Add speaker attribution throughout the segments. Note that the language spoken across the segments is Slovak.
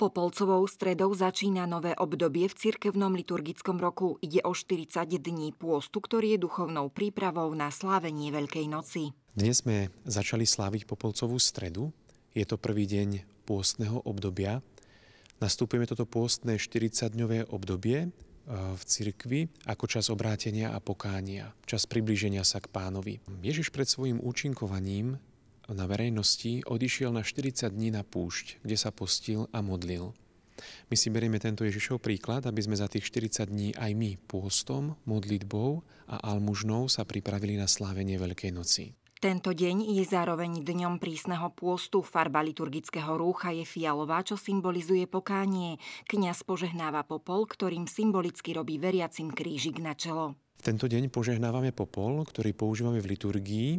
Speaker 1: Popolcovou stredou začína nové obdobie v cirkevnom liturgickom roku. Ide o 40 dní pôstu, ktorý je duchovnou prípravou na slávenie Veľkej noci.
Speaker 2: Dnes sme začali sláviť Popolcovú stredu. Je to prvý deň pôstneho obdobia. Nastupujeme toto pôstne 40-dňové obdobie eh, v cirkvi ako čas obrátenia a pokánia, čas priblíženia sa k pánovi. Ježiš pred svojim účinkovaním na verejnosti, odišiel na 40 dní na púšť, kde sa postil a modlil. My si berieme tento Ježišov príklad, aby sme za tých 40 dní aj my pôstom, modlitbou a almužnou sa pripravili na slávenie Veľkej noci.
Speaker 1: Tento deň je zároveň dňom prísneho pôstu. Farba liturgického rúcha je fialová, čo symbolizuje pokánie. Kňaz požehnáva popol, ktorým symbolicky robí veriacim krížik na čelo.
Speaker 2: V tento deň požehnávame popol, ktorý používame v liturgii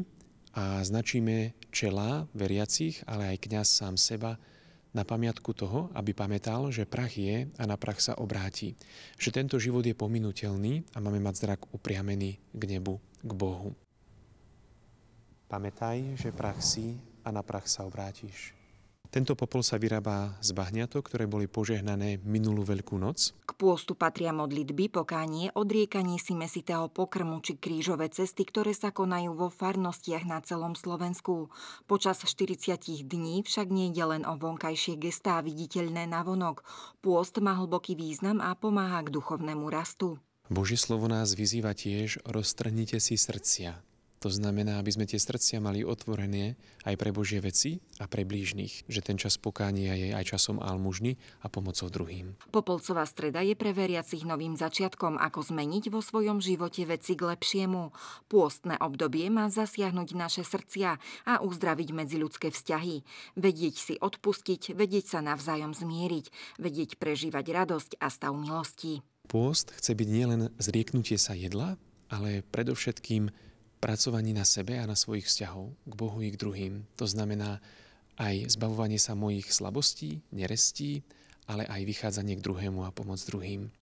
Speaker 2: a značíme čela veriacich, ale aj kňaz sám seba na pamiatku toho, aby pamätal, že prach je a na prach sa obráti. Že tento život je pominutelný a máme mať zrak upriamený k nebu, k Bohu. Pamätaj, že prach si a na prach sa obrátiš. Tento popol sa vyrába z bahňato, ktoré boli požehnané minulú Veľkú noc.
Speaker 1: K pôstu patria modlitby, pokánie, odriekanie si mesitého pokrmu či krížové cesty, ktoré sa konajú vo farnostiach na celom Slovensku. Počas 40 dní však nie je len o vonkajšie gestá viditeľné na vonok. Pôst má hlboký význam a pomáha k duchovnému rastu.
Speaker 2: Božie slovo nás vyzýva tiež, roztrhnite si srdcia, to znamená, aby sme tie srdcia mali otvorené aj pre Božie veci a pre blížnych, že ten čas pokánia je aj časom almužny a pomocou druhým.
Speaker 1: Popolcová streda je pre veriacich novým začiatkom, ako zmeniť vo svojom živote veci k lepšiemu. Pôstne obdobie má zasiahnuť naše srdcia a uzdraviť medziludské vzťahy. Vedieť si odpustiť, vedieť sa navzájom zmieriť, vedieť prežívať radosť a stav milosti.
Speaker 2: Pôst chce byť nielen zrieknutie sa jedla, ale predovšetkým pracovaní na sebe a na svojich vzťahov k Bohu i k druhým. To znamená aj zbavovanie sa mojich slabostí, nerestí, ale aj vychádzanie k druhému a pomoc druhým.